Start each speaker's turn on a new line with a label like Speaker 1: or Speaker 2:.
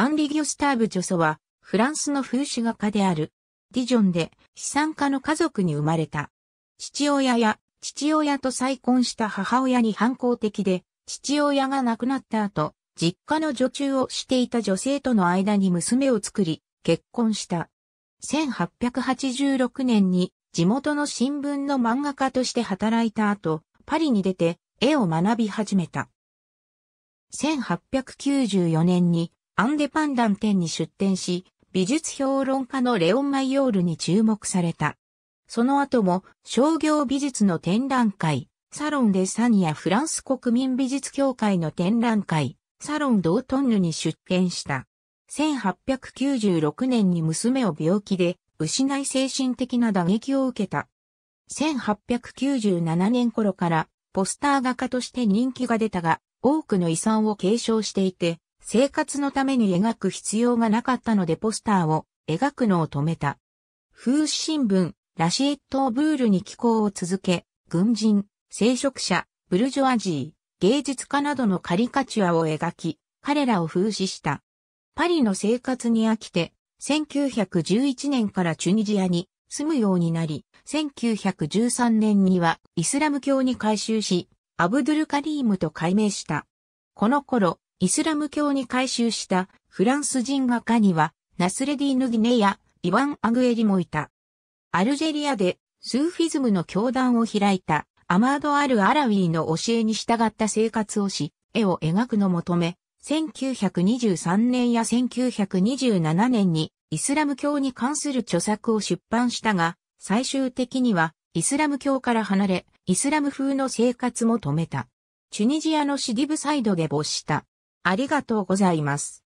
Speaker 1: アンリ・ギュスターブ・ジョソは、フランスの風刺画家である、ディジョンで資産家の家族に生まれた。父親や父親と再婚した母親に反抗的で、父親が亡くなった後、実家の女中をしていた女性との間に娘を作り、結婚した。1886年に地元の新聞の漫画家として働いた後、パリに出て絵を学び始めた。1894年にアンデパンダン展に出展し、美術評論家のレオン・マイオールに注目された。その後も商業美術の展覧会、サロンデサニアフランス国民美術協会の展覧会、サロンドートンヌに出展した。1896年に娘を病気で失い精神的な打撃を受けた。1897年頃からポスター画家として人気が出たが、多くの遺産を継承していて、生活のために描く必要がなかったのでポスターを描くのを止めた。風刺新聞、ラシエット・ブールに寄稿を続け、軍人、聖職者、ブルジョアジー、芸術家などのカリカチュアを描き、彼らを風刺した。パリの生活に飽きて、1911年からチュニジアに住むようになり、1913年にはイスラム教に改宗し、アブドゥルカリームと改名した。この頃、イスラム教に改宗したフランス人画家にはナスレディヌ・ギネやイァン・アグエリもいた。アルジェリアでスーフィズムの教団を開いたアマード・アル・アラウィの教えに従った生活をし、絵を描くのも求め、1923年や1927年にイスラム教に関する著作を出版したが、最終的にはイスラム教から離れ、イスラム風の生活も止めた。チュニジアのシディブサイドで没した。ありがとうございます。